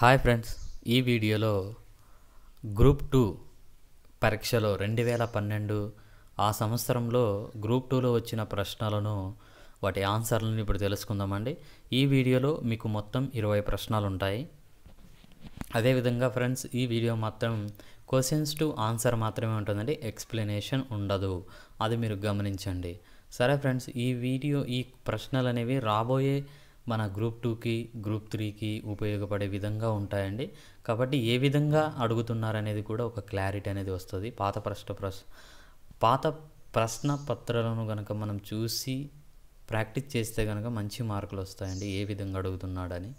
hi friends ఈ వీడియోలో group two పరీక్షలో రెండు వేల పన్నెండు ఆ సంవత్సరంలో గ్రూప్ టూలో వచ్చిన ప్రశ్నలను వాటి ఆన్సర్లను ఇప్పుడు తెలుసుకుందామండి ఈ వీడియోలో మీకు మొత్తం ఇరవై ప్రశ్నలు ఉంటాయి అదేవిధంగా ఫ్రెండ్స్ ఈ వీడియో మాత్రం క్వశ్చన్స్ టు ఆన్సర్ మాత్రమే ఉంటుందండి ఎక్స్ప్లెనేషన్ ఉండదు అది మీరు గమనించండి సరే ఫ్రెండ్స్ ఈ వీడియో ఈ ప్రశ్నలు అనేవి రాబోయే మన గ్రూప్ టూకి గ్రూప్ త్రీకి ఉపయోగపడే విధంగా ఉంటాయండి కాబట్టి ఏ విధంగా అడుగుతున్నారనేది కూడా ఒక క్లారిటీ అనేది వస్తుంది పాత ప్రశ్న ప్రశ్ పాత ప్రశ్న పత్రాలను కనుక మనం చూసి ప్రాక్టీస్ చేస్తే కనుక మంచి మార్కులు వస్తాయండి ఏ విధంగా అడుగుతున్నాడని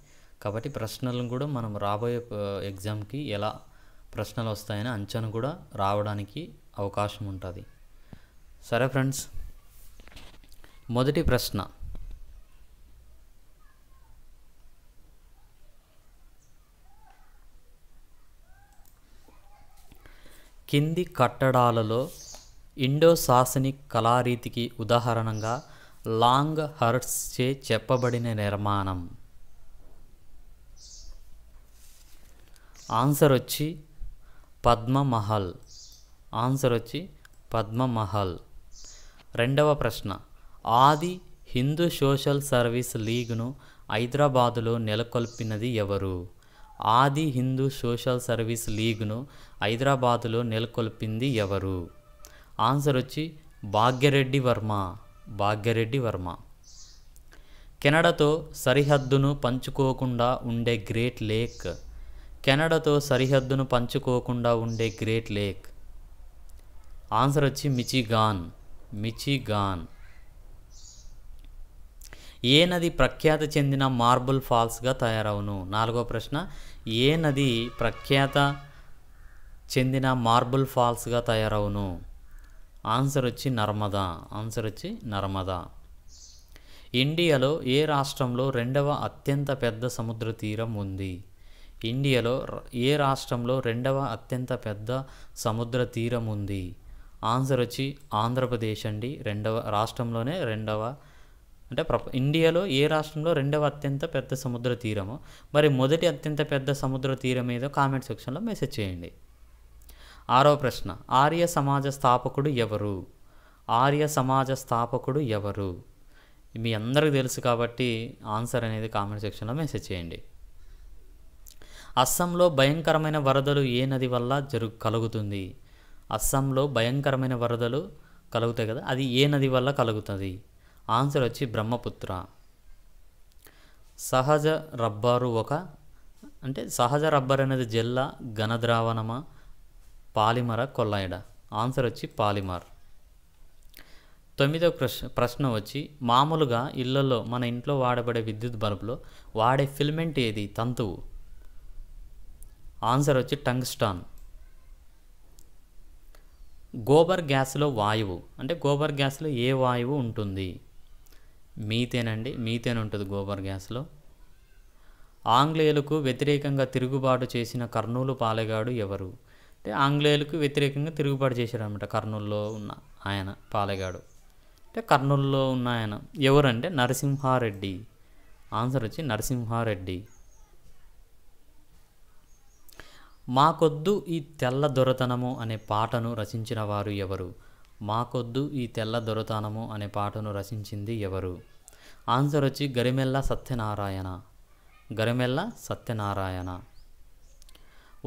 కాబట్టి ప్రశ్నలను కూడా మనం రాబోయే ఎగ్జామ్కి ఎలా ప్రశ్నలు వస్తాయని అంచనా కూడా రావడానికి అవకాశం ఉంటుంది సరే ఫ్రెండ్స్ మొదటి ప్రశ్న కింది కట్టడాలలో ఇండో సాసనిక్ కళారీతికి ఉదాహరణగా లాంగ్ చే చెప్పబడిన నిర్మాణం ఆన్సర్ వచ్చి పద్మమహల్ ఆన్సర్ వచ్చి పద్మమహల్ రెండవ ప్రశ్న ఆది హిందూ సోషల్ సర్వీస్ లీగ్ను హైదరాబాదులో నెలకొల్పినది ఎవరు ఆది హిందూ సోషల్ సర్వీస్ లీగ్ను హైదరాబాదులో నెలకొల్పింది ఎవరు ఆన్సర్ వచ్చి భాగ్యరెడ్డి వర్మ భాగ్యరెడ్డి వర్మ కెనడాతో సరిహద్దును పంచుకోకుండా ఉండే గ్రేట్ లేక్ కెనడాతో సరిహద్దును పంచుకోకుండా ఉండే గ్రేట్ లేక్ ఆన్సర్ వచ్చి మిచిగాన్ మిచిగాన్ ఏ నది ప్రఖ్యాతి చెందిన మార్బుల్ ఫాల్స్గా తయారవును నాలుగో ప్రశ్న ఏ నది ప్రఖ్యాత చెందిన మార్బుల్ ఫాల్స్గా తయారవును ఆన్సర్ వచ్చి నర్మదా ఆన్సర్ వచ్చి నర్మదా ఇండియాలో ఏ రాష్ట్రంలో రెండవ అత్యంత పెద్ద సముద్ర తీరం ఉంది ఇండియాలో ఏ రాష్ట్రంలో రెండవ అత్యంత పెద్ద సముద్ర తీరం ఉంది ఆన్సర్ వచ్చి ఆంధ్రప్రదేశ్ అండి రెండవ రాష్ట్రంలోనే రెండవ అంటే ప్రప ఇండియాలో ఏ రాష్ట్రంలో రెండవ అత్యంత పెద్ద సముద్ర తీరము మరి మొదటి అత్యంత పెద్ద సముద్ర తీరం ఏదో కామెంట్ సెక్షన్లో మెసేజ్ చేయండి ఆరో ప్రశ్న ఆర్య సమాజ స్థాపకుడు ఎవరు ఆర్య సమాజ స్థాపకుడు ఎవరు మీ అందరికి తెలుసు కాబట్టి ఆన్సర్ అనేది కామెంట్ సెక్షన్లో మెసేజ్ చేయండి అస్సాంలో భయంకరమైన వరదలు ఏ నది వల్ల జరుగు కలుగుతుంది అస్సాంలో భయంకరమైన వరదలు కలుగుతాయి కదా అది ఏ నది వల్ల కలుగుతుంది ఆన్సర్ వచ్చి బ్రహ్మపుత్ర సహజ రబ్బరు ఒక అంటే సహజ రబ్బర్ అనేది జెల్ల ఘనద్రావణమా పాలిమర కొల్లాయిడ ఆన్సర్ వచ్చి పాలిమర్ తొమ్మిదో ప్రశ్న ప్రశ్న వచ్చి మామూలుగా ఇళ్లలో మన ఇంట్లో వాడబడే విద్యుత్ బల్బులో వాడే ఫిల్మెంట్ ఏది తంతువు ఆన్సర్ వచ్చి టంగ్స్టాన్ గోబర్ గ్యాస్లో వాయువు అంటే గోబర్ గ్యాస్లో ఏ వాయువు ఉంటుంది మీతేనండి అండి ఉంటుంది గోబర్ గ్యాస్లో ఆంగ్లేయులకు వ్యతిరేకంగా తిరుగుబాటు చేసిన కర్నూలు పాలెగాడు ఎవరు అంటే ఆంగ్లేయులకు వ్యతిరేకంగా తిరుగుబాటు చేశాడు అనమాట కర్నూలులో ఉన్న ఆయన పాలెగాడు అంటే కర్నూలులో ఉన్న ఆయన ఎవరంటే నరసింహారెడ్డి ఆన్సర్ వచ్చి నరసింహారెడ్డి మాకొద్దు ఈ తెల్ల దొరతనము అనే పాటను రచించిన వారు ఎవరు మాకొద్దు ఈ తెల్ల దొరతానము అనే పాటను రచించింది ఎవరు ఆన్సర్ వచ్చి గరిమెల్ల సత్యనారాయణ గరిమెల్ల సత్యనారాయణ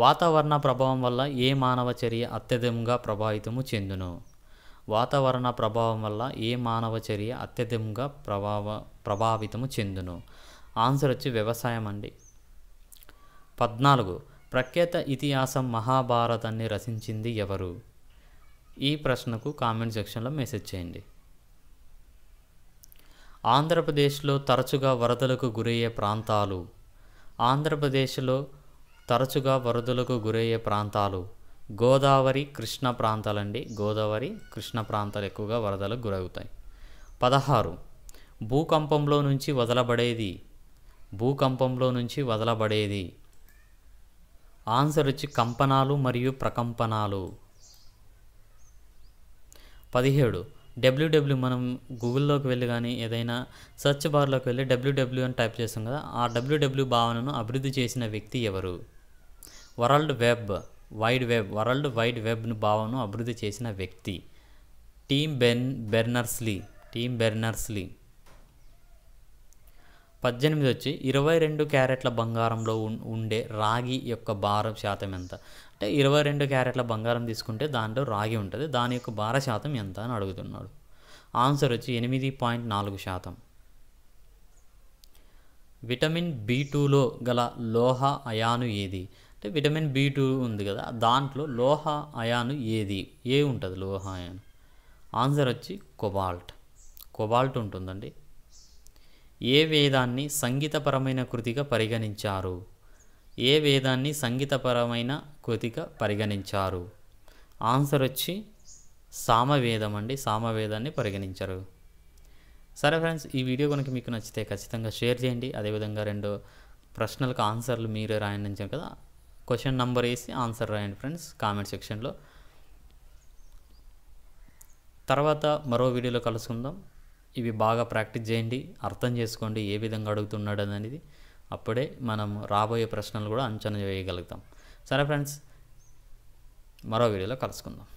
వాతావరణ ప్రభావం వల్ల ఏ మానవ చర్య అత్యధికంగా ప్రభావితము చెందును వాతావరణ ప్రభావం వల్ల ఏ మానవ చర్య అత్యధికంగా ప్రభావ ప్రభావితము చెందును ఆన్సర్ వచ్చి వ్యవసాయం అండి పద్నాలుగు ప్రఖ్యాత ఇతిహాసం మహాభారతాన్ని రచించింది ఎవరు ఈ ప్రశ్నకు కామెంట్ సెక్షన్లో మెసేజ్ చేయండి ఆంధ్రప్రదేశ్లో తరచుగా వరదలకు గురయ్యే ప్రాంతాలు ఆంధ్రప్రదేశ్లో తరచుగా వరదలకు గురయ్యే ప్రాంతాలు గోదావరి కృష్ణ ప్రాంతాలండి గోదావరి కృష్ణ ప్రాంతాలు ఎక్కువగా వరదలకు గురవుతాయి పదహారు భూకంపంలో నుంచి వదలబడేది భూకంపంలో నుంచి వదలబడేది ఆన్సర్ వచ్చి కంపనాలు మరియు ప్రకంపనాలు పదిహేడు డబ్ల్యూడబ్ల్యూ మనం గూగుల్లోకి వెళ్ళి కానీ ఏదైనా సెర్చ్ బార్లోకి వెళ్ళి డబ్ల్యూడబ్ల్యూ అని టైప్ చేస్తాం కదా ఆ డబ్ల్యూడబ్ల్యూ భావనను అభివృద్ధి చేసిన వ్యక్తి ఎవరు world web wide web world wide వెబ్ను భావనను అభివృద్ధి చేసిన వ్యక్తి team Ben Berners-Lee team Berners-Lee పద్దెనిమిది వచ్చి ఇరవై రెండు క్యారెట్ల బంగారంలో ఉండే రాగి యొక్క భారం శాతం ఎంత అంటే ఇరవై రెండు క్యారెట్ల బంగారం తీసుకుంటే దాంట్లో రాగి ఉంటుంది దాని యొక్క భార శాతం ఎంత అని అడుగుతున్నాడు ఆన్సర్ వచ్చి ఎనిమిది పాయింట్ నాలుగు శాతం విటమిన్ బి టూలో గల లోహ అయాను ఏది అంటే విటమిన్ బి టూ ఉంది కదా దాంట్లో లోహ అయాను ఏది ఏ ఉంటుంది లోహ అయాను ఆన్సర్ వచ్చి కొబాల్ట్ కొబాల్ట్ ఉంటుందండి ఏ వేదాన్ని సంగీతపరమైన కృతిగా పరిగణించారు ఏ వేదాన్ని సంగీతపరమైన సాంస్కృతిక పరిగణించారు ఆన్సర్ వచ్చి సామవేదం అండి సామవేదాన్ని పరిగణించరు సరే ఫ్రెండ్స్ ఈ వీడియో కనుక మీకు నచ్చితే ఖచ్చితంగా షేర్ చేయండి అదేవిధంగా రెండు ప్రశ్నలకు ఆన్సర్లు మీరే రాయండి అని కదా క్వశ్చన్ నెంబర్ వేసి ఆన్సర్ రాయండి ఫ్రెండ్స్ కామెంట్ సెక్షన్లో తర్వాత మరో వీడియోలో కలుసుకుందాం ఇవి బాగా ప్రాక్టీస్ చేయండి అర్థం చేసుకోండి ఏ విధంగా అడుగుతున్నాడు అనేది అప్పుడే మనం రాబోయే ప్రశ్నలు కూడా అంచనా వేయగలుగుతాం సరే ఫ్రెండ్స్ మరో వీడియోలో కలుసుకుందాం